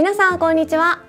皆さんこんにちは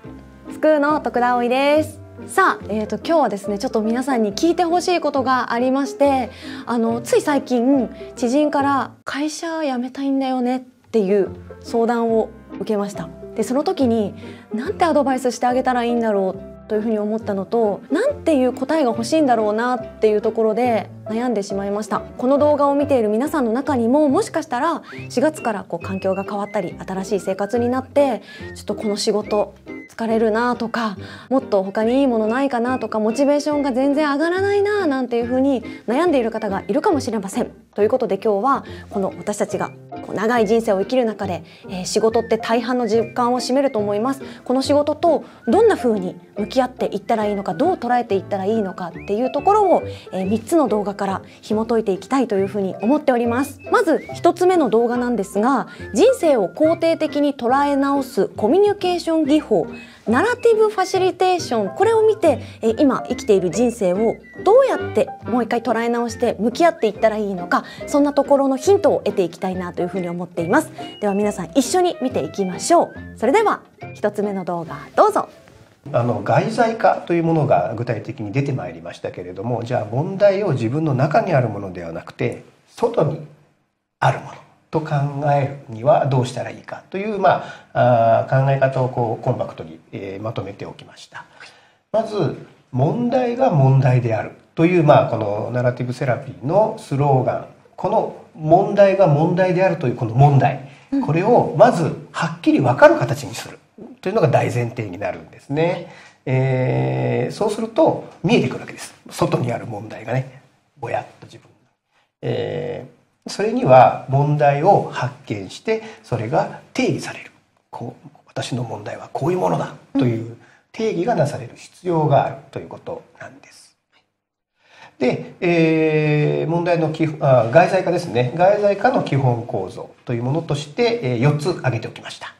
スクーの徳田葵ですさあ、えーと、と今日はですねちょっと皆さんに聞いてほしいことがありましてあのつい最近知人から「会社辞めたいんだよね」っていう相談を受けましたでその時になんてアドバイスしてあげたらいいんだろうというふうに思ったのとなんていう答えが欲しいんだろうなっていうところで悩んでしまいましたこの動画を見ている皆さんの中にももしかしたら4月からこう環境が変わったり新しい生活になってちょっとこの仕事疲れるなとかもっと他にいいものないかなとかモチベーションが全然上がらないななんていうふうに悩んでいる方がいるかもしれません。ということで今日はこの私たちが長い人生を生きる中で、えー、仕事って大半の時間を占めると思いますこの仕事とどんな風に向き合っていったらいいのかどう捉えていったらいいのかっていうところを、えー、3つの動画から紐解いていきたいというふうに思っておりますまず1つ目の動画なんですが人生を肯定的に捉え直すコミュニケーション技法ナラティブファシリテーションこれを見て今生きている人生をどうやってもう一回捉え直して向き合っていったらいいのかそんなところのヒントを得ていきたいなというふうに思っていますでは皆さん一緒に見ていきましょうそれでは1つ目の動画どうぞあの外在化というものが具体的に出てまいりましたけれどもじゃあ問題を自分の中にあるものではなくて外にあるものと考えるにはどうしたらいいかという、まあ、あ考え方をこうコンパクトに、えー、まとめておきました。まず問題が問題であるという、まあ、このナラティブセラピーのスローガンこの問題が問題であるというこの問題これをまずはっきり分かる形にする。というのが大前提になるんですね。えー、そうすると見えてくるわけです。外にある問題がね、ぼやっと自分。えー、それには問題を発見してそれが定義される。こう私の問題はこういうものだという定義がなされる必要があるということなんです。で、えー、問題の基本あ外在化ですね外在化の基本構造というものとして、えー、4つ挙げておきました。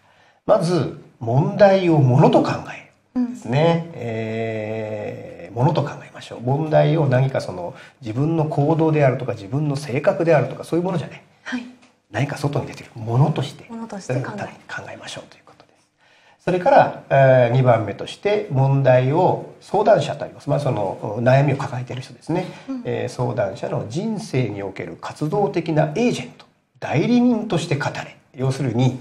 まず問題をものと考えですね、うん、えー、ものと考えましょう問題を何かその自分の行動であるとか自分の性格であるとかそういうものじゃない、はい、何か外に出てるものとしてものとして考え考えましょうということですそれから、えー、2番目として問題を相談者とあります、まあ、その悩みを抱えている人ですね、うん、えー、相談者の人生における活動的なエージェント代理人として語れ要するに、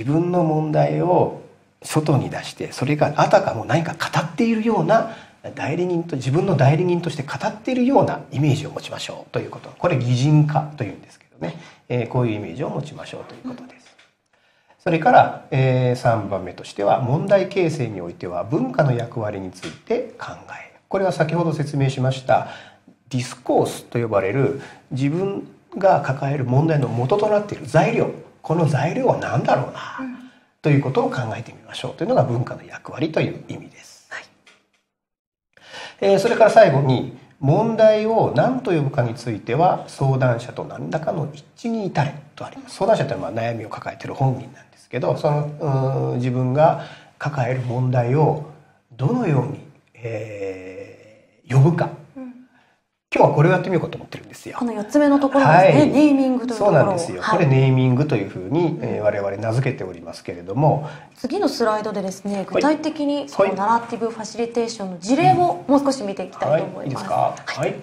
自分の問題を外に出してそれがあたかも何か語っているような代理人と自分の代理人として語っているようなイメージを持ちましょうということこれ擬人化というんですけどね、えー、こういうイメージを持ちましょうということです。それから、えー、3番目としては問題形成においては文化の役割について考えこれは先ほど説明しましたディスコースと呼ばれる自分が抱える問題の元となっている材料この材料は何だろうな、うん、ということを考えてみましょうというのが文化の役割という意味です。はい、えー、それから最後に問題を何と呼ぶかについては相談者と何らかの一致に至れとあります相談者というのは悩みを抱えている本人なんですけどそのうん自分が抱える問題をどのように、えー、呼ぶか今日はこれをやってみようかと思ってるんですよ。この4つ目のところですね、はい、ネーミングというそうなんですよ、はい、これネーミングというふうに、えー、我々名付けておりますけれども次のスライドでですね具体的にそのナラティブファシリテーションの事例をもう少し見ていきたいと思います。はい、はい、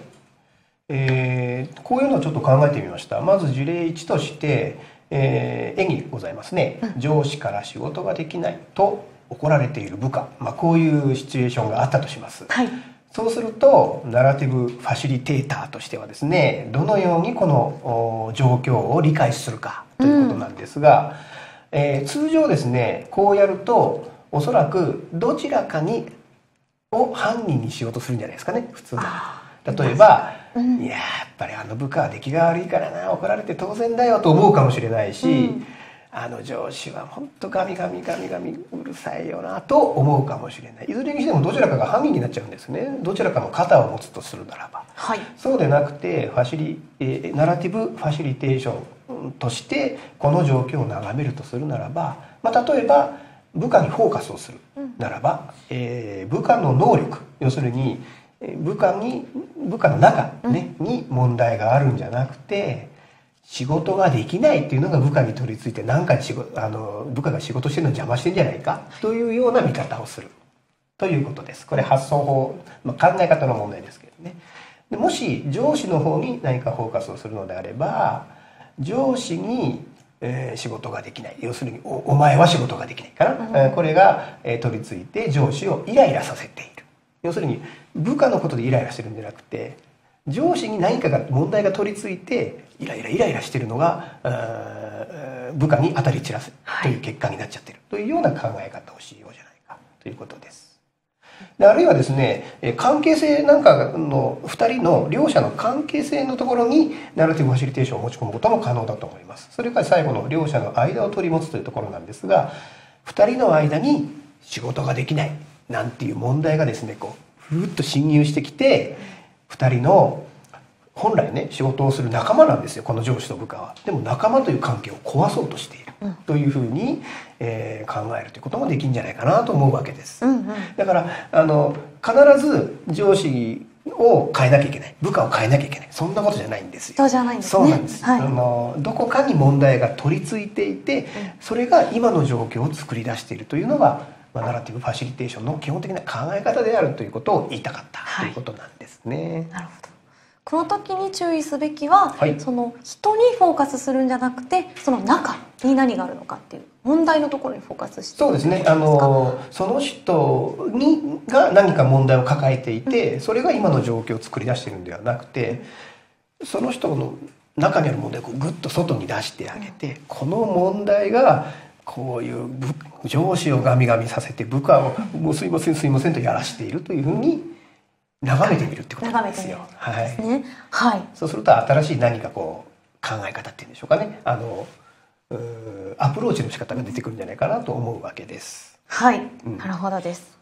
えー、こういうのをちょっと考えてみましたまず事例1として、えー、演技ございますね、うん、上司から仕事ができないと怒られている部下、まあ、こういうシチュエーションがあったとします、はいそうするとナラティブファシリテーターとしてはですねどのようにこの状況を理解するかということなんですが、うん、えー、通常ですねこうやるとおそらくどちらかにを犯人にしようとするんじゃないですかね普通は。例えば、うん、いややっぱりあの部下は出来が悪いからな怒られて当然だよと思うかもしれないし、うん、あの上司は本当ガミガミガミガミうるさいよなと思うかもしれないいずれにしてもどちらかが犯人になっちゃうんですねどちらかの肩を持つとするならば、はい、そうでなくてファシリ、えー、ナラティブファシリテーションとしてこの状況を眺めるとするならば、まあ、例えば部下にフォーカスをするならば、うん、えー、部下の能力要するに部下に部下の中ね、うん、に問題があるんじゃなくて仕事ができないっていうのが部下に取り付いて何か仕あの部下が仕事してるの邪魔してんじゃないかというような見方をするということです。これ発想法、まあ、考え方の問題ですけどねで。もし上司の方に何かフォーカスをするのであれば上司に、えー、仕事ができない要するにお前は仕事ができないから、うん、これが、えー、取り付いて上司をイライラさせている。要するに部下のことでイライラしてるんじゃなくて上司に何かが問題が取り付いてイライライライラしてるのが部下に当たり散らすという結果になっちゃってるというような考え方をしようじゃないかということです。であるいはですね関係性なんかの2人の両者の関係性のところにナラティブファシリテーションを持ち込むことも可能だと思いますそれから最後の両者の間を取り持つというところなんですが2人の間に仕事ができないなんていう問題がですねこうふーっと侵入してきて2人の本来ね仕事をする仲間なんですよこの上司と部下はでも仲間という関係を壊そうとしている、というふうに、えー、考えるということもできるんじゃないかなと思うわけです、うんうん、だからあの必ず上司を変えなきゃいけない部下を変えなきゃいけないそんなことじゃないんですよそうじゃないんです、ね、そうなんです、はい、あのどこかに問題が取り付いていて、それが今の状況を作り出しているというのが、まあ、ナラティブファシリテーションの基本的な考え方であるということを言いたかった、ということなんですねなるほどこの時に注意すべきは、はい、その人にフォーカスするんじゃなくてその中に何があるのかっていう問題のところにフォーカスしてそうですねあのその人にが何か問題を抱えていて、うん、それが今の状況を作り出してるんではなくて、うん、その人の中にある問題をグッと外に出してあげて、うん、この問題がこういう上司をガミガミさせて部下を「もうすいませんすいません」とやらしているというふうに、眺めてみるってことなんですよ。はい、ね、はい。そうすると新しい何かこう考え方っていうんでしょうかね。あのアプローチの仕方が出てくるんじゃないかなと思うわけです。はい、うん、なるほどです。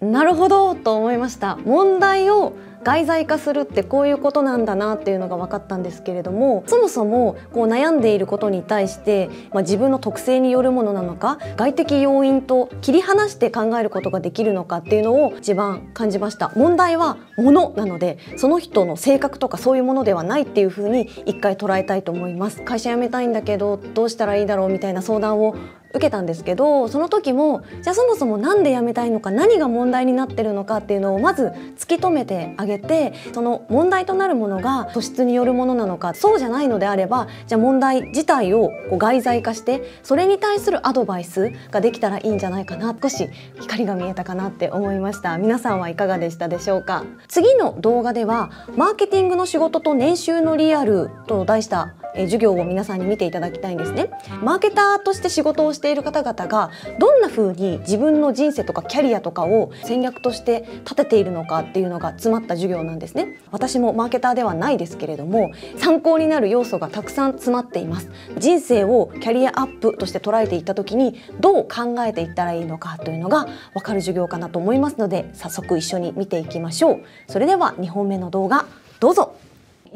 なるほどと思いました問題を外在化するってこういうことなんだなっていうのが分かったんですけれどもそもそもこう悩んでいることに対して、まあ、自分の特性によるものなのか外的要因と切り離して考えることができるのかっていうのを一番感じました問題はものなのでその人の性格とかそういうものではないっていうふうに一回捉えたいと思います会社辞めたいんだけどどうしたらいいだろうみたいな相談を受けたんですけどその時もじゃあそもそも何で辞めたいのか何が問題になってるのかっていうのをまず突き止めてあげてその問題となるものが素質によるものなのかそうじゃないのであればじゃあ問題自体をこう外在化してそれに対するアドバイスができたらいいんじゃないかな少し光が見えたかなって思いました皆さんはいかがでしたでしょうか次の動画ではマーケティングの仕事と年収のリアルと題したえ授業を皆さんに見ていただきたいんですね。マーケターとして仕事をしている方々がどんな風に自分の人生とかキャリアとかを戦略として立てているのかっていうのが詰まった授業なんですね。私もマーケターではないですけれども参考になる要素がたくさん詰まっています。人生をキャリアアップとして捉えていった時にどう考えていったらいいのかというのがわかる授業かなと思いますので早速一緒に見ていきましょう。それでは2本目の動画どうぞ。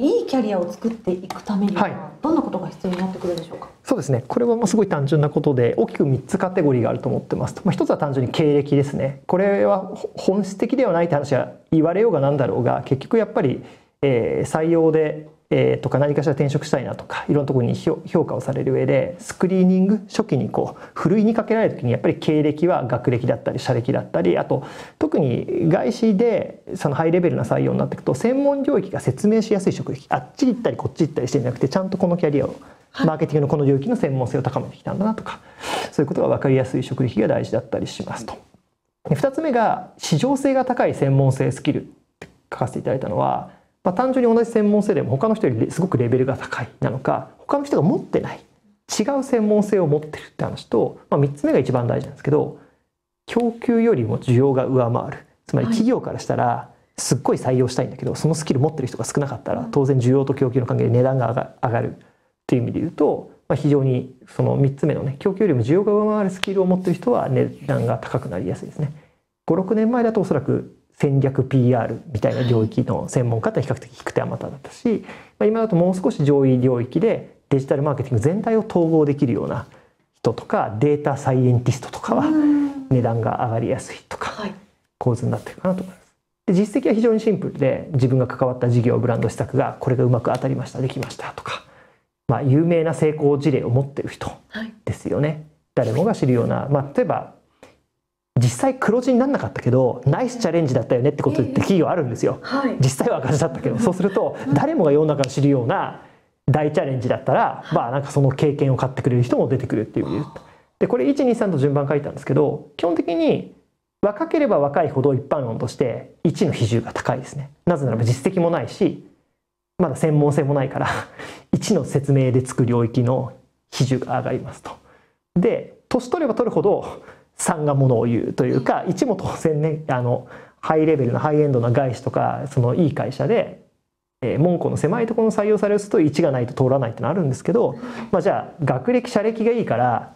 いいキャリアを作っていくためにはどんなことが必要になってくるでしょうか、そうですねこれはもうすごい単純なことで大きく3つカテゴリーがあると思ってます、まあ、1つは単純に経歴ですねこれは本質的ではないって話は言われようが何だろうが結局やっぱり、えー、採用でえー、とか何かしら転職したいなとかいろんなところに評価をされる上でスクリーニング初期にこうふるいにかけられる時にやっぱり経歴は学歴だったり社歴だったりあと特に外資でそのハイレベルな採用になっていくと専門領域が説明しやすい職域あっち行ったりこっち行ったりしてんじゃなくてちゃんとこのキャリアをマーケティングのこの領域の専門性を高めてきたんだなとかそういうことが分かりやすい職域が大事だったりしますと。2つ目が市場性が高い専門性スキルって書かせていただいたのはまあ、単純に同じ専門性でも他の人よりすごくレベルが高いなのか他の人が持ってない違う専門性を持ってるって話と、まあ、3つ目が一番大事なんですけど供給よりも需要が上回るつまり企業からしたら、すっごい採用したいんだけどそのスキル持ってる人が少なかったら当然需要と供給の関係で値段が上がるっていう意味で言うと、まあ、非常にその3つ目のね供給よりも需要が上回るスキルを持ってる人は値段が高くなりやすいですね。56年前だとおそらく戦略 PR みたいな領域の専門家って比較的低手あまただったし、ま今だともう少し上位領域でデジタルマーケティング全体を統合できるような人とかデータサイエンティストとかは値段が上がりやすいとか構図になってるかなと思います。で実績は非常にシンプルで自分が関わった事業ブランド施策がこれがうまく当たりましたできましたとか、まあ、有名な成功事例を持ってる人ですよね。誰もが知るような、まあ、例えば実際黒字にならなかったけどナイスチャレンジだったよねってことって企業あるんですよ、はい、実際は赤字だったけどそうすると誰もが世の中を知るような大チャレンジだったら、まあなんかその経験を買ってくれる人も出てくるっていうでこれ123と順番書いたんですけど基本的に若ければ若いほど一般論として1の比重が高いですねなぜならば実績もないしまだ専門性もないから1 の説明でつく領域の比重が上がりますとで年取れば取るほど3がものを言うというか一も当然ねあのハイレベルなハイエンドな外資とかそのいい会社で、えー、門戸の狭いところの採用されると1がないと通らないってのあるんですけど、まあ、じゃあ学歴社歴がいいから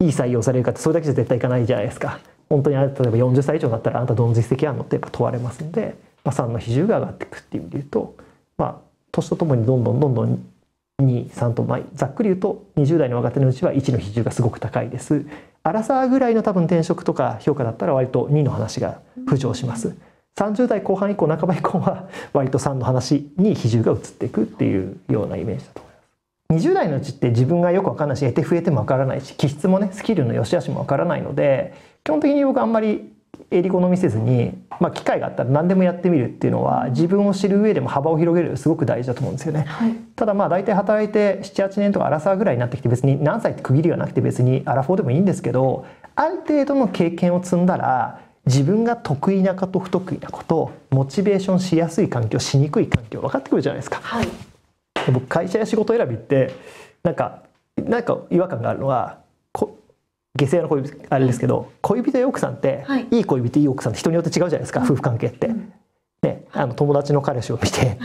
いい採用されるかってそれだけじゃ絶対いかないじゃないですか本当にあ例えば40歳以上になったらあなたどの実績あんのってやっぱ問われますんで、まあ、3の比重が上がっていくっていう意味で言うと、まあ、年とともにどんどんどんどん23と、まざっくり言うと20代の若手のうちは1の比重がすごく高いですアラサーぐらいの多分転職とか評価だったら割と2の話が浮上します。30代後半以降半ば以降は割と3の話に比重が移っていくっていうようなイメージだと思います。20代のうちって自分がよくわかんないし得手増えてもわからないし気質もねスキルの良し悪しもわからないので基本的に僕あんまりえり好みせずに、まあ、機会があったら何でもやってみるっていうのは自分を知る上でも幅を広げるすごく大事だと思うんですよね。はい、ただまあ大体働いて78年とかアラサーぐらいになってきて別に何歳って区切りはなくて別にアラフォーでもいいんですけどある程度の経験を積んだら自分が得意なこと不得意なことモチベーションしやすい環境しにくい環境分かってくるじゃないですか。はい、僕会社や仕事選びってなんかなんか違和感があるのは下世話の恋人あれですけど恋人や奥さんって、はい、いい恋人いい奥さんって人によって違うじゃないですか、うん、夫婦関係って。ね、あの友達の彼氏を見て、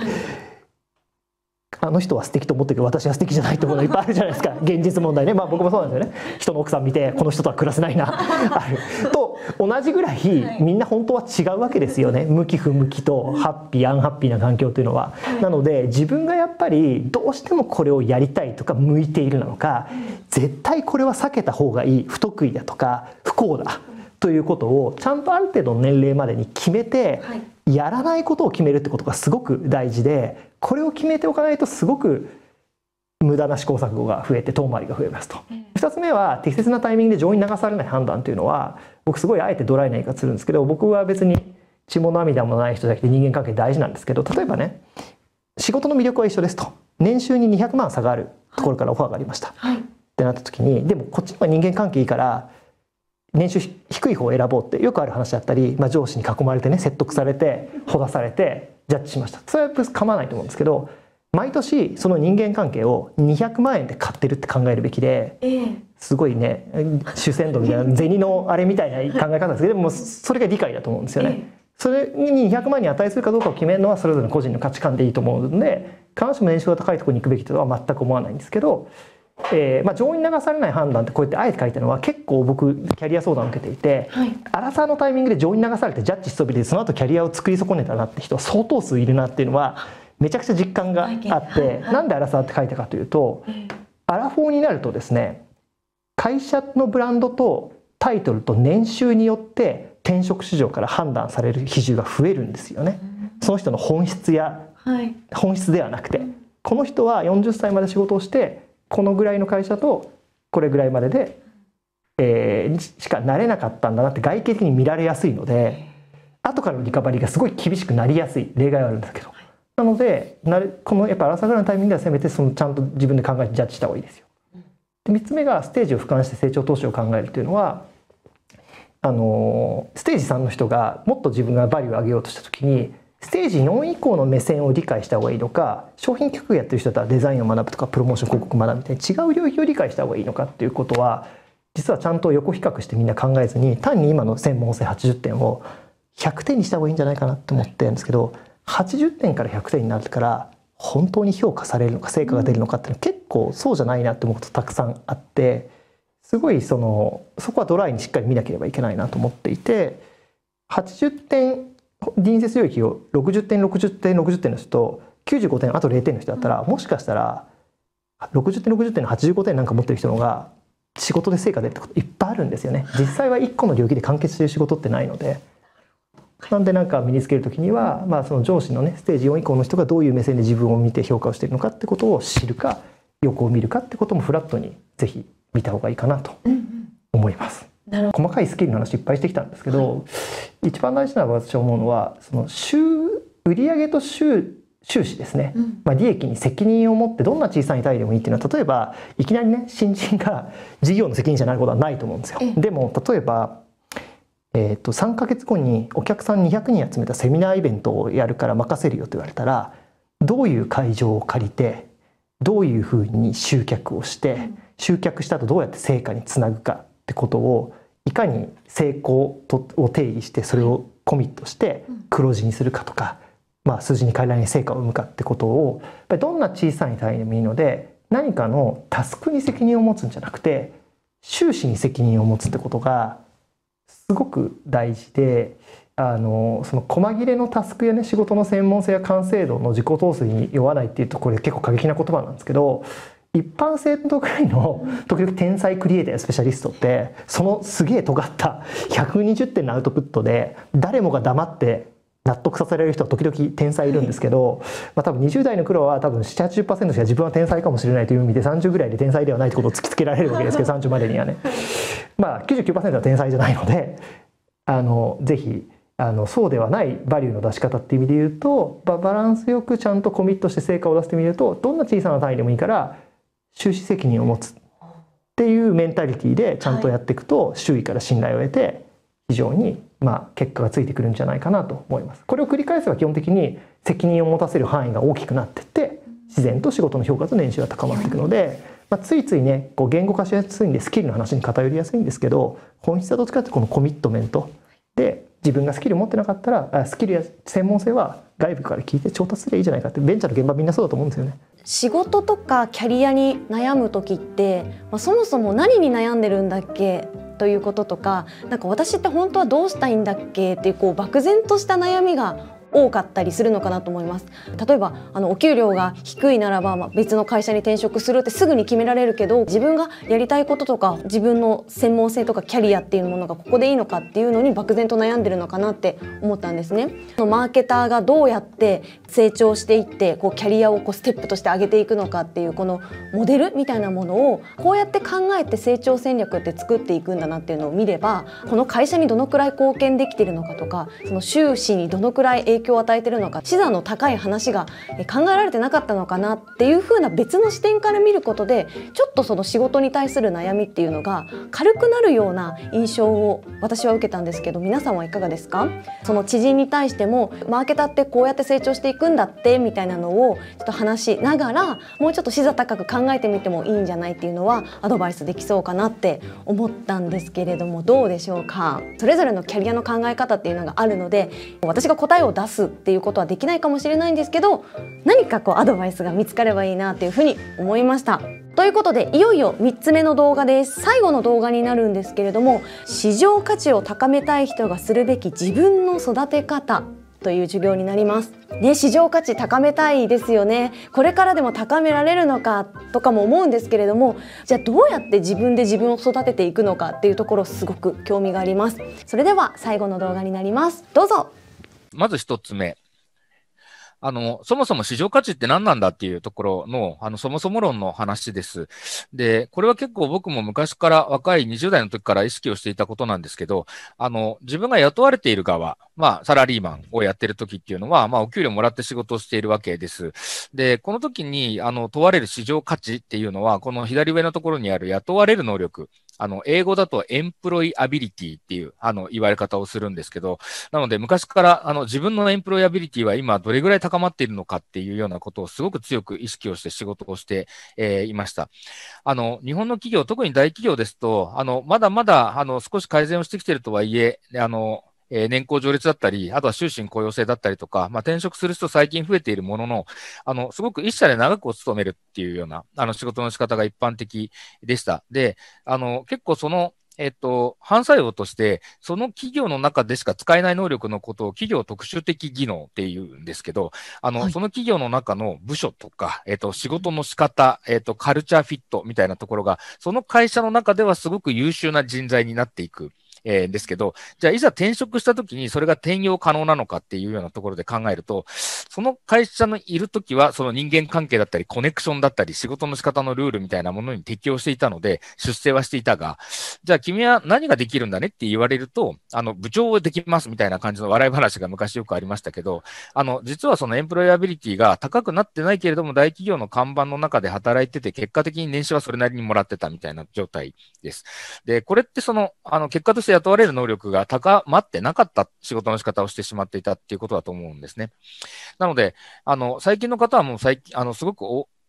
あの人は素敵と思ってるけど私は素敵じゃないってものいっぱいあるじゃないですか現実問題ねまあ僕もそうなんですよね人の奥さん見てこの人とは暮らせないな あると同じぐらいみんな本当は違うわけですよね向き不向きとハッピーアンハッピーな環境というのは。なので自分がやっぱりどうしてもこれをやりたいとか向いているなのか絶対これは避けた方がいい不得意だとか不幸だということをちゃんとある程度の年齢までに決めてやらないことを決めるってことがすごく大事でこれを決めておかないとすごく無駄な試行錯誤が増えて遠回りが増えますと、うん、2つ目は適切なタイミングで位に流されない判断というのは僕すごいあえてドライな言い方するんですけど僕は別に血も涙もない人じゃなくて人間関係大事なんですけど例えばね仕事の魅力は一緒ですと年収に200万下がるところからオファーがありました、はい、ってなった時にでもこっちの方が人間関係いいから年収低い方を選ぼうってよくある話だったり、まあ、上司に囲まれてね説得されてほだされてジャッジしましたそれは構わないと思うんですけど毎年その人間関係を200万円で買ってるって考えるべきで、すごいね主戦度みたいな 銭のあれみたいな考え方ですけどもそれが理解だと思うんですよね。それに200万に値するかどうかを決めるのはそれぞれの個人の価値観でいいと思うので必ずしも年収が高いところに行くべきとは全く思わないんですけどえーまあ、上に流されない判断ってこうやってあえて書いたのは結構僕キャリア相談を受けていて、はい、アラサーのタイミングで上に流されてジャッジしそびれてその後キャリアを作り損ねたなって人は相当数いるなっていうのはめちゃくちゃ実感があって、はいはい、なんでアラサーって書いたかというと、うん、アラフォーになるとですね会社のブランドとタイトルと年収によって転職市場から判断される比重が増えるんですよね。その人の本質や、はい、本質ではなくて、この人は40歳まで仕事をしてこのぐらいの会社とこれぐらいまでで、えー、しかなれなかったんだなって外形的に見られやすいので後からのリカバリーがすごい厳しくなりやすい例外はあるんですけどなのでなれこのやっぱ朝ぐらいのタイミングではせめてそのちゃんと自分で考えてジャッジした方がいいですよ。で3つ目がステージを俯瞰して成長投資を考えるというのはあのステージ3の人がもっと自分がバリューを上げようとした時にステージ4以降の目線を理解した方がいいのか商品企画やってる人だったらデザインを学ぶとかプロモーション広告学ぶみたいに違う領域を理解した方がいいのかっていうことは実はちゃんと横比較してみんな考えずに単に今の専門性80点を100点にした方がいいんじゃないかなと思ってるんですけど80点から100点になってから本当に評価されるのか成果が出るのかっていうのは結構そうじゃないなって思うことたくさんあってすごいそのそこはドライにしっかり見なければいけないなと思っていて80点隣接領域を60点60点60点の人と95点あと0点の人だったら、もしかしたら60点60点の85点なんか持ってる人の方が仕事で成果出るってこといっぱいあるんですよね実際は1個の領域で完結してる仕事ってないのでなんでなんか身につける時には、まあ、その上司のねステージ4以降の人がどういう目線で自分を見て評価をしてるのかってことを知るか横を見るかってこともフラットに是非見た方がいいかなと思います。細かいスキルの話いっぱいしてきたんですけど、はい、一番大事な私は思うのはその収売上と収収支ですね、うん、まあ、利益に責任を持ってどんな小さい単位でもいいっていうのは例えばいきなりね新人が事業の責任者になることはないと思うんですよ。でも例えばえと、と3か月後にお客さん200人集めたセミナーイベントをやるから任せるよと言われたらどういう会場を借りてどういうふうに集客をして集客した後どうやって成果につなぐかってことをいかに成功とを定義してそれをコミットして黒字にするかとか、まあ、数字に変えられない成果を生むかってことをやっぱりどんな小さい単位でもいいので何かのタスクに責任を持つんじゃなくて終始に責任を持つってことがすごく大事であのその細切れのタスクやね仕事の専門性や完成度の自己統制に酔わないっていうとこれ結構過激な言葉なんですけど一般生徒くらいの時々天才クリエイターやスペシャリストってそのすげえ尖った120点のアウトプットで誰もが黙って納得させられる人は時々天才いるんですけど、まあ、多分20代の頃は多分780%しか自分は天才かもしれないという意味で30ぐらいで天才ではないってことを突きつけられるわけですけど30 までにはね。まあ99%は天才じゃないのであのぜひあのそうではないバリューの出し方っていう意味で言うとバランスよくちゃんとコミットして成果を出してみるとどんな小さな単位でもいいから収支責任を持つっていうメンタリティーでちゃんとやっていくと周囲から信頼を得て非常にまあ結果がついてくるんじゃないかなと思います。これを繰り返せば基本的に責任を持たせる範囲が大きくなってって自然と仕事の評価と年収が高まっていくので、まあ、ついついねこう言語化しやすいんでスキルの話に偏りやすいんですけど本質はどっちかってこのコミットメントで自分がスキル持ってなかったらスキルや専門性は外部から聞いて調達すればいいじゃないかってベンチャーの現場みんなそうだと思うんですよね。仕事とかキャリアに悩む時って、まあ、そもそも何に悩んでるんだっけということとかなんか私って本当はどうしたいんだっけっていうこう漠然とした悩みが多かったりするのかなと思います例えばあのお給料が低いならば、まあ、別の会社に転職するってすぐに決められるけど自分がやりたいこととか自分の専門性とかキャリアっていうものがここでいいのかっていうのに漠然と悩んでるのかなって思ったんですねのマーケターがどうやって成長していってこうキャリアをこうステップとして上げていくのかっていうこのモデルみたいなものをこうやって考えて成長戦略って作っていくんだなっていうのを見ればこの会社にどのくらい貢献できているのかとかその収支にどのくらい影響影響を与えてるのか視座の高い話が考えられてなかったのかなっていう風な別の視点から見ることでちょっとその仕事に対する悩みっていうのが軽くなるような印象を私は受けたんですけど皆さんはいかがですかその知人に対してもマーケターってこうやって成長していくんだってみたいなのをちょっと話しながらもうちょっと視座高く考えてみてもいいんじゃないっていうのはアドバイスできそうかなって思ったんですけれどもどうでしょうかそれぞれのキャリアの考え方っていうのがあるので私が答えを出すっていうことはできないかもしれないんですけど何かこうアドバイスが見つかればいいなっていうふうに思いました。ということでいよいよ3つ目の動画です最後の動画になるんですけれども市場価値を高めたい人がするべき自分の育て方という授業になりますね、市場価値高めたいですよねこれからでも高められるのかとかも思うんですけれどもじゃあどうやって自分で自分を育てていくのかっていうところすごく興味がありますそれでは最後の動画になりますどうぞまず一つ目。あの、そもそも市場価値って何なんだっていうところの、あの、そもそも論の話です。で、これは結構僕も昔から若い20代の時から意識をしていたことなんですけど、あの、自分が雇われている側、まあ、サラリーマンをやってる時っていうのは、まあ、お給料もらって仕事をしているわけです。で、この時に、あの、問われる市場価値っていうのは、この左上のところにある雇われる能力あの、英語だとエンプロイアビリティっていう、あの、言われ方をするんですけど、なので昔から、あの、自分のエンプロイアビリティは今どれぐらい高まっているのかっていうようなことをすごく強く意識をして仕事をして、えー、いました。あの、日本の企業、特に大企業ですと、あの、まだまだ、あの、少し改善をしてきているとはいえ、あの、えー、年功序列だったり、あとは終身雇用制だったりとか、まあ、転職する人最近増えているものの、あの、すごく一社で長くお勤めるっていうような、あの、仕事の仕方が一般的でした。で、あの、結構その、えっと、反作用として、その企業の中でしか使えない能力のことを企業特殊的技能っていうんですけど、あの、はい、その企業の中の部署とか、えっと、仕事の仕方、えっと、カルチャーフィットみたいなところが、その会社の中ではすごく優秀な人材になっていく。えー、ですけど、じゃあいざ転職したときにそれが転用可能なのかっていうようなところで考えると、その会社のいるときは、その人間関係だったり、コネクションだったり、仕事の仕方のルールみたいなものに適応していたので、出世はしていたが、じゃあ君は何ができるんだねって言われると、あの、部長できますみたいな感じの笑い話が昔よくありましたけど、あの、実はそのエンプロイアビリティが高くなってないけれども、大企業の看板の中で働いてて、結果的に年収はそれなりにもらってたみたいな状態です。で、これってその、あの、結果としてして雇われる能力が高まってなかった仕事の仕方をしてしまっていたっていうことだと思うんですね。なので、あの、最近の方はもう最近、あの、すごく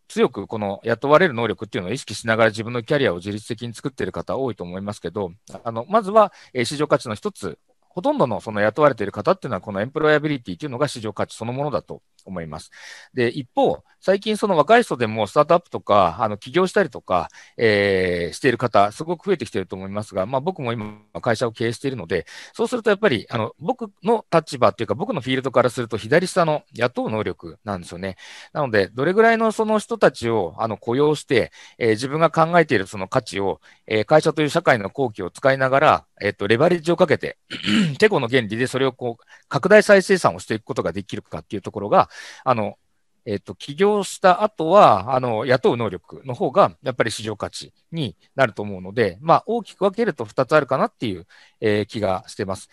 強くこの雇われる能力っていうのを意識しながら自分のキャリアを自律的に作っている方多いと思いますけど、あの、まずは市場価値の一つほとんどのその雇われている方っていうのは、このエンプロイアビリティというのが市場価値そのものだと思います。で、一方、最近その若い人でもスタートアップとか、あの、起業したりとか、えー、している方、すごく増えてきていると思いますが、まあ僕も今、会社を経営しているので、そうするとやっぱり、あの、僕の立場っていうか、僕のフィールドからすると、左下の雇う能力なんですよね。なので、どれぐらいのその人たちを、あの、雇用して、えー、自分が考えているその価値を、えー、会社という社会の後期を使いながら、えっ、と、レバレッジをかけて テコの原理でそれをこう拡大再生産をしていくことができるかっていうところが、あの、えっ、ー、と、起業した後は、あの、雇う能力の方が、やっぱり市場価値になると思うので、まあ、大きく分けると2つあるかなっていう、えー、気がしてます。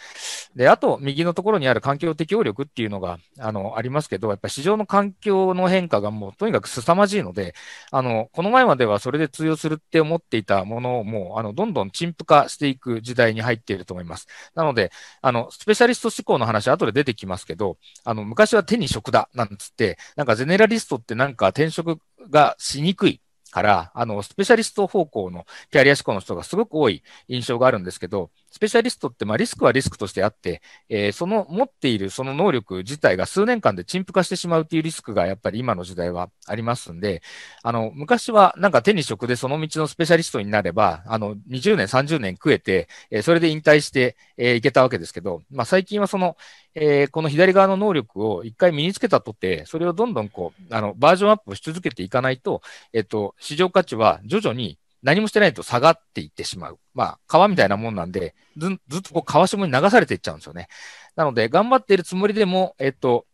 で、あと、右のところにある環境適応力っていうのが、あの、ありますけど、やっぱり市場の環境の変化がもうとにかく凄まじいので、あの、この前まではそれで通用するって思っていたものをもう、あの、どんどん陳腐化していく時代に入っていると思います。なので、あの、スペシャリスト志向の話、後で出てきますけど、あの、昔は手に職だ、なんつって、なんかゼネラリストってなんか転職がしにくいから、あの、スペシャリスト方向のキャリア志向の人がすごく多い印象があるんですけど、スペシャリストって、まあ、リスクはリスクとしてあって、えー、その持っているその能力自体が数年間で陳腐化してしまうというリスクがやっぱり今の時代はありますんで、あの、昔はなんか手に職でその道のスペシャリストになれば、あの、20年、30年食えて、えー、それで引退して、えー、いけたわけですけど、まあ、最近はその、えー、この左側の能力を一回身につけたとて、それをどんどんこう、あの、バージョンアップし続けていかないと、えっ、と、市場価値は徐々に何もしてないと下がっていってしまう。まあ、川みたいなもんなんで、ずずっとこう川下に流されていっちゃうんですよね。なので、頑張っているつもりでも、えっと、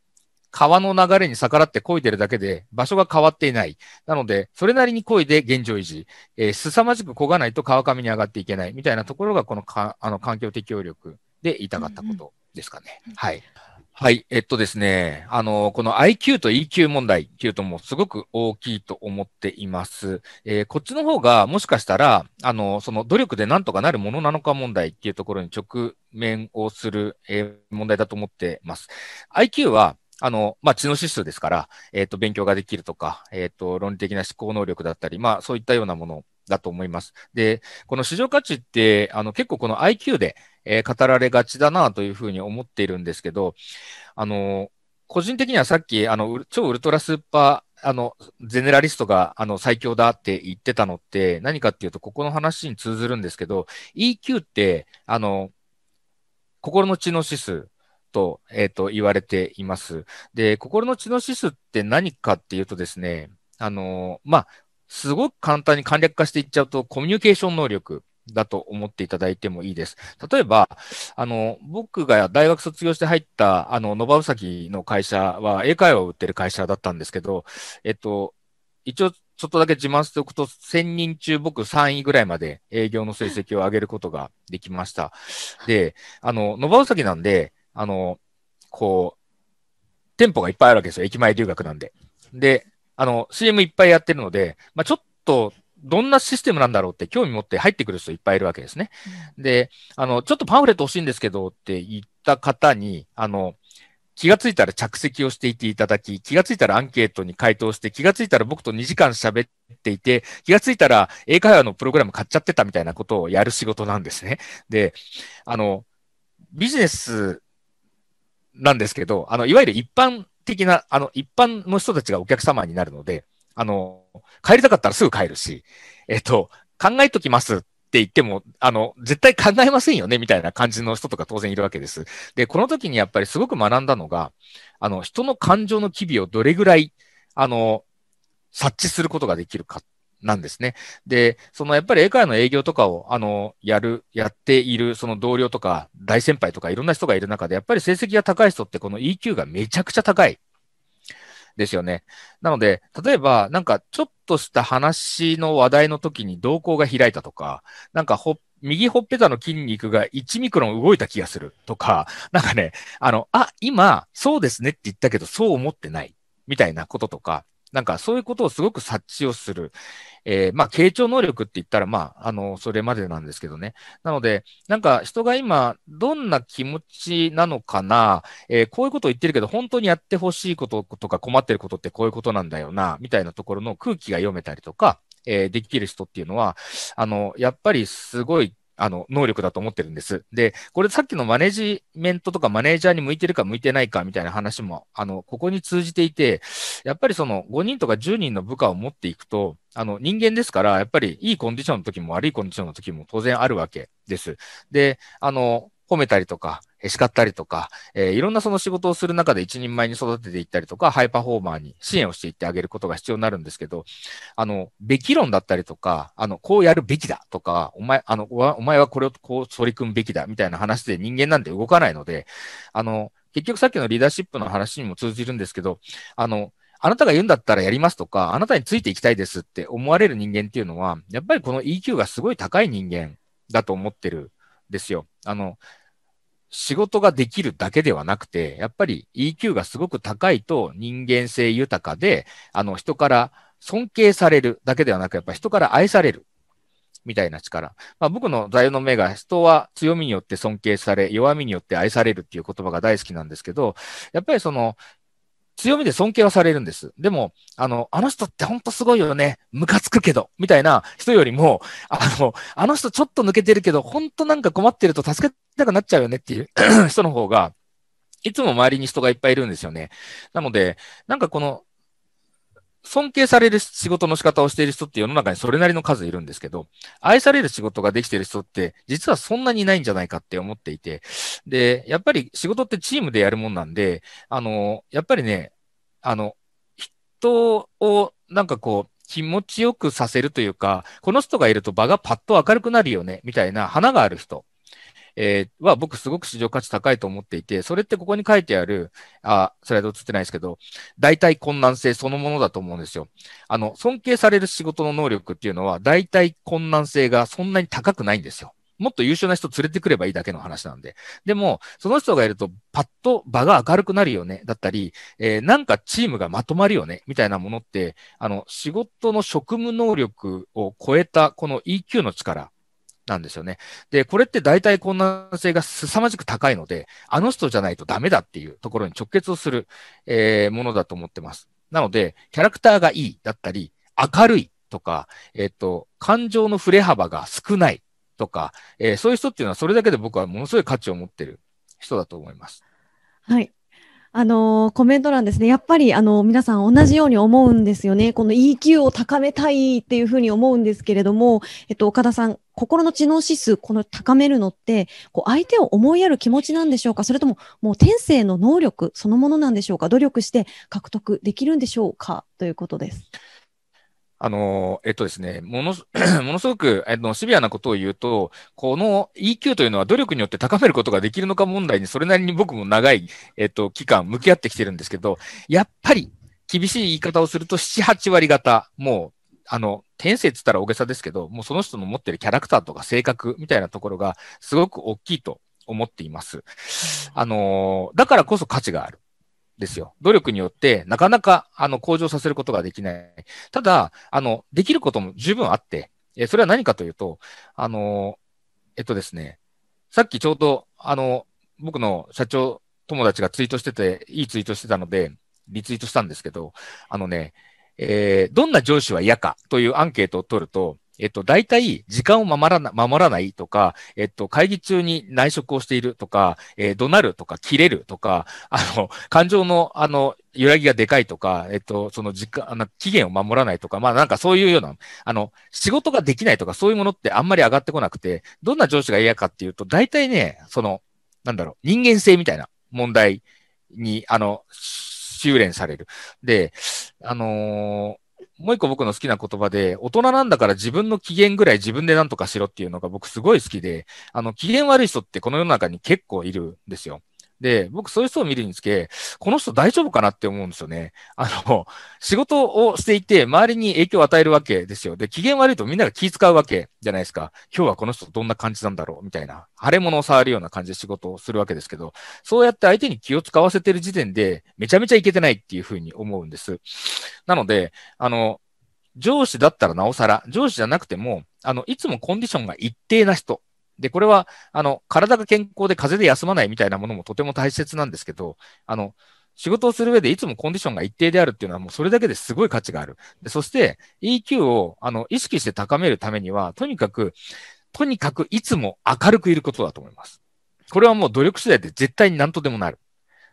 川の流れに逆らって漕いでるだけで、場所が変わっていない。なので、それなりに漕いで現状維持。えー、凄まじく漕がないと川上に上がっていけない。みたいなところが、このかあの環境適応力で言いたかったことですかね。うんうん、はい。はい。えっとですね。あの、この IQ と EQ 問題っていうともすごく大きいと思っています。えー、こっちの方がもしかしたら、あの、その努力でなんとかなるものなのか問題っていうところに直面をする、えー、問題だと思ってます。IQ は、あの、まあ、知能指数ですから、えっ、ー、と、勉強ができるとか、えっ、ー、と、論理的な思考能力だったり、まあ、そういったようなものだと思います。で、この市場価値って、あの、結構この IQ で、えー、語られがちだなというふうに思っているんですけど、あの、個人的にはさっき、あの、超ウルトラスーパー、あの、ゼネラリストが、あの、最強だって言ってたのって、何かっていうと、ここの話に通ずるんですけど、EQ って、あの、心の知能指数と、えっ、ー、と、言われています。で、心の知能指数って何かっていうとですね、あの、まあ、すごく簡単に簡略化していっちゃうと、コミュニケーション能力だと思っていただいてもいいです。例えば、あの、僕が大学卒業して入った、あの、ノバウサぎの会社は、英会話を売ってる会社だったんですけど、えっと、一応、ちょっとだけ自慢しておくと、1000人中僕3位ぐらいまで営業の成績を上げることができました。で、あの、ノバウサぎなんで、あの、こう、店舗がいっぱいあるわけですよ。駅前留学なんで。で、あの、CM いっぱいやってるので、まあ、ちょっと、どんなシステムなんだろうって興味持って入ってくる人いっぱいいるわけですね。で、あの、ちょっとパンフレット欲しいんですけどって言った方に、あの、気がついたら着席をしていていただき、気がついたらアンケートに回答して、気がついたら僕と2時間喋っていて、気がついたら英会話のプログラム買っちゃってたみたいなことをやる仕事なんですね。で、あの、ビジネスなんですけど、あの、いわゆる一般的な、あの、一般の人たちがお客様になるので、あの、帰りたかったらすぐ帰るし、えっと、考えときますって言っても、あの、絶対考えませんよね、みたいな感じの人とか当然いるわけです。で、この時にやっぱりすごく学んだのが、あの、人の感情の機微をどれぐらい、あの、察知することができるかっなんですね。で、そのやっぱり英会話の営業とかを、あの、やる、やっている、その同僚とか、大先輩とかいろんな人がいる中で、やっぱり成績が高い人ってこの EQ がめちゃくちゃ高い。ですよね。なので、例えば、なんかちょっとした話の話題の時に動向が開いたとか、なんかほ、右ほっぺたの筋肉が1ミクロン動いた気がするとか、なんかね、あの、あ、今、そうですねって言ったけど、そう思ってない。みたいなこととか、なんかそういうことをすごく察知をする。えー、まあ、傾聴能力って言ったら、まあ、あの、それまでなんですけどね。なので、なんか人が今、どんな気持ちなのかな、えー、こういうことを言ってるけど、本当にやってほしいこととか困ってることってこういうことなんだよな、みたいなところの空気が読めたりとか、えー、できる人っていうのは、あの、やっぱりすごいあの、能力だと思ってるんです。で、これさっきのマネジメントとかマネージャーに向いてるか向いてないかみたいな話も、あの、ここに通じていて、やっぱりその5人とか10人の部下を持っていくと、あの、人間ですから、やっぱりいいコンディションの時も悪いコンディションの時も当然あるわけです。で、あの、褒めたりとか、叱ったりとか、えー、いろんなその仕事をする中で一人前に育てていったりとか、ハイパフォーマーに支援をしていってあげることが必要になるんですけど、あの、べき論だったりとか、あの、こうやるべきだとか、お前、あの、お前はこれをこう取り組むべきだみたいな話で人間なんて動かないので、あの、結局さっきのリーダーシップの話にも通じるんですけど、あの、あなたが言うんだったらやりますとか、あなたについていきたいですって思われる人間っていうのは、やっぱりこの EQ がすごい高い人間だと思ってるんですよ。あの、仕事ができるだけではなくて、やっぱり EQ がすごく高いと人間性豊かで、あの人から尊敬されるだけではなく、やっぱ人から愛される。みたいな力。まあ、僕の座右の銘が人は強みによって尊敬され、弱みによって愛されるっていう言葉が大好きなんですけど、やっぱりその強みで尊敬はされるんです。でも、あの、あの人ってほんとすごいよね。ムカつくけど、みたいな人よりも、あの、あの人ちょっと抜けてるけど、ほんとなんか困ってると助けたくなっちゃうよねっていう 人の方が、いつも周りに人がいっぱいいるんですよね。なので、なんかこの、尊敬される仕事の仕方をしている人って世の中にそれなりの数いるんですけど、愛される仕事ができている人って、実はそんなにいないんじゃないかって思っていて、で、やっぱり仕事ってチームでやるもんなんで、あの、やっぱりね、あの、人をなんかこう、気持ちよくさせるというか、この人がいると場がパッと明るくなるよね、みたいな花がある人えー、は僕すごく市場価値高いと思っていて、それってここに書いてある、あ、スライド映ってないですけど、大体困難性そのものだと思うんですよ。あの、尊敬される仕事の能力っていうのは、大体困難性がそんなに高くないんですよ。もっと優秀な人連れてくればいいだけの話なんで。でも、その人がいると、パッと場が明るくなるよね、だったり、えー、なんかチームがまとまるよね、みたいなものって、あの、仕事の職務能力を超えた、この EQ の力なんですよね。で、これって大体困難性が凄まじく高いので、あの人じゃないとダメだっていうところに直結をする、えー、ものだと思ってます。なので、キャラクターがいいだったり、明るいとか、えっ、ー、と、感情の振れ幅が少ないとか、えー、そういう人っていうのはそれだけで僕はものすごい価値を持ってる人だと思います。はい。あのー、コメント欄ですね、やっぱりあのー、皆さん同じように思うんですよね、この EQ を高めたいっていうふうに思うんですけれども、えっと、岡田さん、心の知能指数、この高めるのって、こう相手を思いやる気持ちなんでしょうか、それとももう天性の能力そのものなんでしょうか、努力して獲得できるんでしょうかということです。あの、えっとですね、もの、ものすごく、えっと、シビアなことを言うと、この EQ というのは努力によって高めることができるのか問題に、それなりに僕も長い、えっと、期間向き合ってきてるんですけど、やっぱり、厳しい言い方をすると、七八割方、もう、あの、天性って言ったら大げさですけど、もうその人の持ってるキャラクターとか性格みたいなところが、すごく大きいと思っています。あの、だからこそ価値がある。ですよ。努力によって、なかなか、あの、向上させることができない。ただ、あの、できることも十分あって、え、それは何かというと、あの、えっとですね、さっきちょうど、あの、僕の社長友達がツイートしてて、いいツイートしてたので、リツイートしたんですけど、あのね、えー、どんな上司は嫌かというアンケートを取ると、えっと、大体、時間を守らな守らないとか、えっと、会議中に内職をしているとか、えー、怒鳴るとか、切れるとか、あの、感情の、あの、揺らぎがでかいとか、えっと、その時間、あの、期限を守らないとか、まあなんかそういうような、あの、仕事ができないとか、そういうものってあんまり上がってこなくて、どんな上司が嫌かっていうと、大体ね、その、なんだろう、人間性みたいな問題に、あの、修練される。で、あのーもう一個僕の好きな言葉で、大人なんだから自分の機嫌ぐらい自分で何とかしろっていうのが僕すごい好きで、あの、機嫌悪い人ってこの世の中に結構いるんですよ。で、僕そういう人を見るにつけ、この人大丈夫かなって思うんですよね。あの、仕事をしていて、周りに影響を与えるわけですよ。で、機嫌悪いとみんなが気遣うわけじゃないですか。今日はこの人どんな感じなんだろうみたいな。腫れ物を触るような感じで仕事をするわけですけど、そうやって相手に気を使わせてる時点で、めちゃめちゃいけてないっていうふうに思うんです。なので、あの、上司だったらなおさら、上司じゃなくても、あの、いつもコンディションが一定な人で、これは、あの、体が健康で風邪で休まないみたいなものもとても大切なんですけど、あの、仕事をする上でいつもコンディションが一定であるっていうのはもうそれだけですごい価値がある。でそして EQ をあの意識して高めるためには、とにかく、とにかくいつも明るくいることだと思います。これはもう努力次第で絶対に何とでもなる。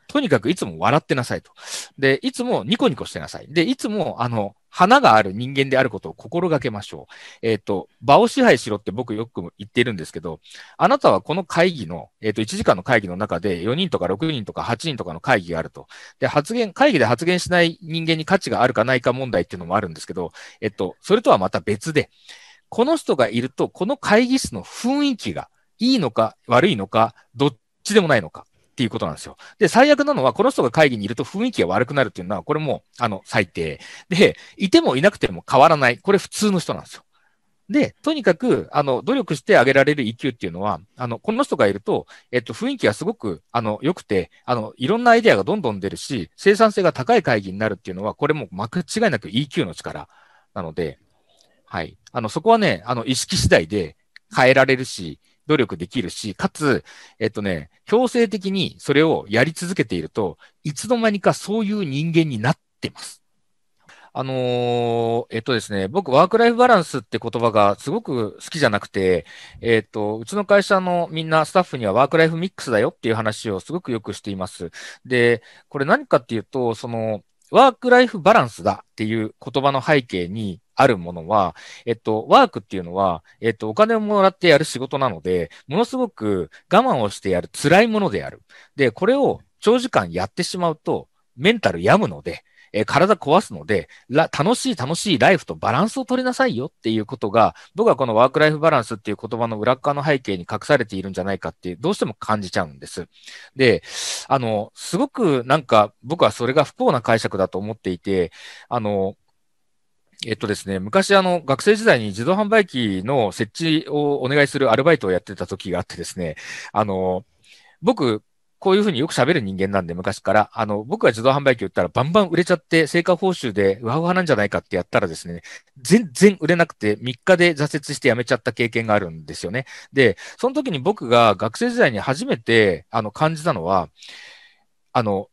とにかくいつも笑ってなさいと。で、いつもニコニコしてなさい。で、いつも、あの、花がある人間であることを心がけましょう。えっ、ー、と、場を支配しろって僕よく言ってるんですけど、あなたはこの会議の、えっ、ー、と、1時間の会議の中で4人とか6人とか8人とかの会議があると。で、発言、会議で発言しない人間に価値があるかないか問題っていうのもあるんですけど、えっ、ー、と、それとはまた別で、この人がいると、この会議室の雰囲気がいいのか悪いのか、どっちでもないのか。っていうことなんですよ。で、最悪なのは、この人が会議にいると雰囲気が悪くなるっていうのは、これも、あの、最低。で、いてもいなくても変わらない。これ普通の人なんですよ。で、とにかく、あの、努力してあげられる EQ っていうのは、あの、この人がいると、えっと、雰囲気がすごく、あの、良くて、あの、いろんなアイデアがどんどん出るし、生産性が高い会議になるっていうのは、これも間違いなく EQ の力なので、はい。あの、そこはね、あの、意識次第で変えられるし、努力できるし、かつ、えっとね、強制的にそれをやり続けていると、いつの間にかそういう人間になってます。あのー、えっとですね、僕、ワークライフバランスって言葉がすごく好きじゃなくて、えっと、うちの会社のみんなスタッフにはワークライフミックスだよっていう話をすごくよくしています。で、これ何かっていうと、その、ワークライフバランスだっていう言葉の背景に、あるものは、えっと、ワークっていうのは、えっと、お金をもらってやる仕事なので、ものすごく我慢をしてやる辛いものである。で、これを長時間やってしまうと、メンタル病むので、え体壊すので、楽しい楽しいライフとバランスを取りなさいよっていうことが、僕はこのワークライフバランスっていう言葉の裏側の背景に隠されているんじゃないかって、どうしても感じちゃうんです。で、あの、すごくなんか僕はそれが不幸な解釈だと思っていて、あの、えっとですね、昔、あの、学生時代に自動販売機の設置をお願いするアルバイトをやってた時があってですね、あの、僕、こういうふうによく喋る人間なんで、昔から、あの、僕が自動販売機売ったらバンバン売れちゃって、成果報酬でわウわなんじゃないかってやったらですね、全然売れなくて3日で挫折して辞めちゃった経験があるんですよね。で、その時に僕が学生時代に初めて、あの、感じたのは、あの、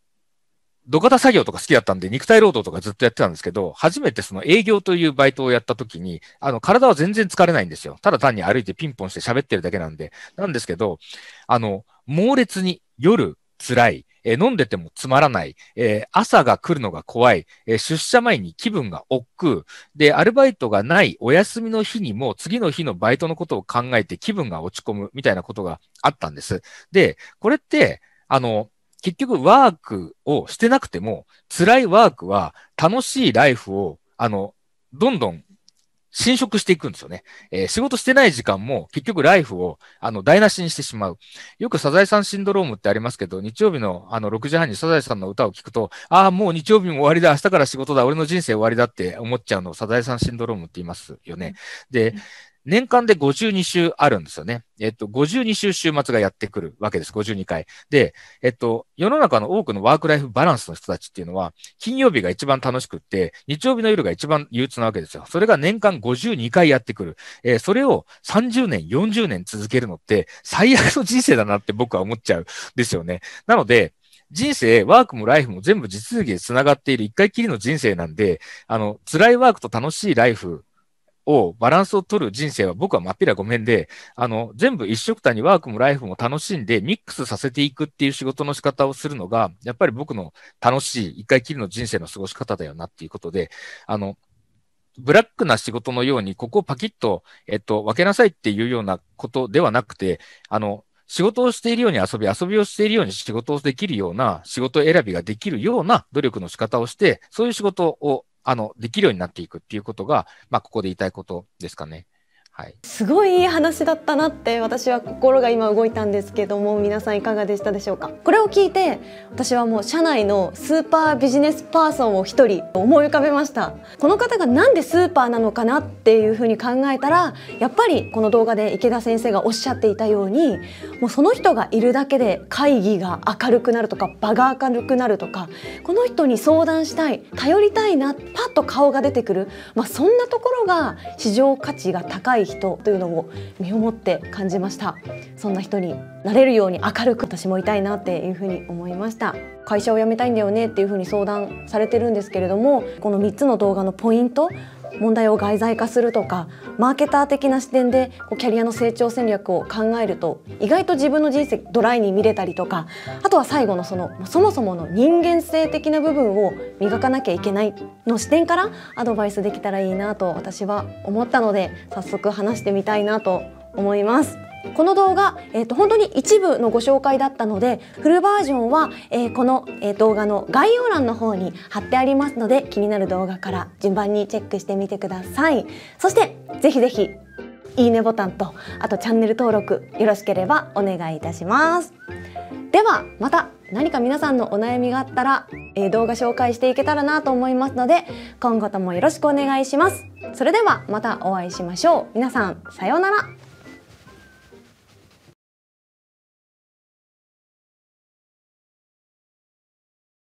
土方作業とか好きだったんで、肉体労働とかずっとやってたんですけど、初めてその営業というバイトをやった時に、あの、体は全然疲れないんですよ。ただ単に歩いてピンポンして喋ってるだけなんで、なんですけど、あの、猛烈に夜辛い、えー、飲んでてもつまらない、えー、朝が来るのが怖い、えー、出社前に気分が億劫、で、アルバイトがないお休みの日にも次の日のバイトのことを考えて気分が落ち込むみたいなことがあったんです。で、これって、あの、結局ワークをしてなくても、辛いワークは楽しいライフを、あの、どんどん侵食していくんですよね。えー、仕事してない時間も結局ライフをあの台無しにしてしまう。よくサザエさんシンドロームってありますけど、日曜日のあの6時半にサザエさんの歌を聴くと、ああ、もう日曜日も終わりだ、明日から仕事だ、俺の人生終わりだって思っちゃうのをサザエさんシンドロームって言いますよね。で、年間で52週あるんですよね。えっと、52週週末がやってくるわけです。52回。で、えっと、世の中の多くのワークライフバランスの人たちっていうのは、金曜日が一番楽しくって、日曜日の夜が一番憂鬱なわけですよ。それが年間52回やってくる。えー、それを30年、40年続けるのって、最悪の人生だなって僕は思っちゃうんですよね。なので、人生、ワークもライフも全部実技で繋がっている一回きりの人生なんで、あの、辛いワークと楽しいライフをバランスを取る人生は僕はまっぴらごめんで、あの、全部一色たにワークもライフも楽しんでミックスさせていくっていう仕事の仕方をするのが、やっぱり僕の楽しい一回きりの人生の過ごし方だよなっていうことで、あの、ブラックな仕事のように、ここをパキッと、えっと、分けなさいっていうようなことではなくて、あの、仕事をしているように遊び、遊びをしているように仕事をできるような、仕事選びができるような努力の仕方をして、そういう仕事をあの、できるようになっていくっていうことが、まあ、ここで言いたいことですかね。はい、すごいいい話だったなって私は心が今動いたんですけども皆さんいかがでしたでしょうかこれを聞いて私はもう社内のスーパービジネスパーソンを一人思い浮かべましたこの方が何でスーパーなのかなっていうふうに考えたらやっぱりこの動画で池田先生がおっしゃっていたようにもうその人がいるだけで会議が明るくなるとか場が明るくなるとかこの人に相談したい頼りたいなパッと顔が出てくる、まあ、そんなところが市場価値が高い人というのを身をもって感じましたそんな人になれるように明るく私もいたいなっていうふうに思いました会社を辞めたいんだよねっていうふうに相談されてるんですけれどもこの3つの動画のポイント問題を外在化するとかマーケター的な視点でこうキャリアの成長戦略を考えると意外と自分の人生ドライに見れたりとかあとは最後のそのそもそもの人間性的な部分を磨かなきゃいけないの視点からアドバイスできたらいいなと私は思ったので早速話してみたいなと思います。この動画、えーと、本当に一部のご紹介だったのでフルバージョンは、えー、この、えー、動画の概要欄の方に貼ってありますので気になる動画から順番にチェックしてみてくださいそしてぜひぜひいいねボタンとあとチャンネル登録よろしければお願いいたしますではまた何か皆さんのお悩みがあったら、えー、動画紹介していけたらなと思いますので今後ともよろしくお願いしますそれではまたお会いしましょう皆さんさようなら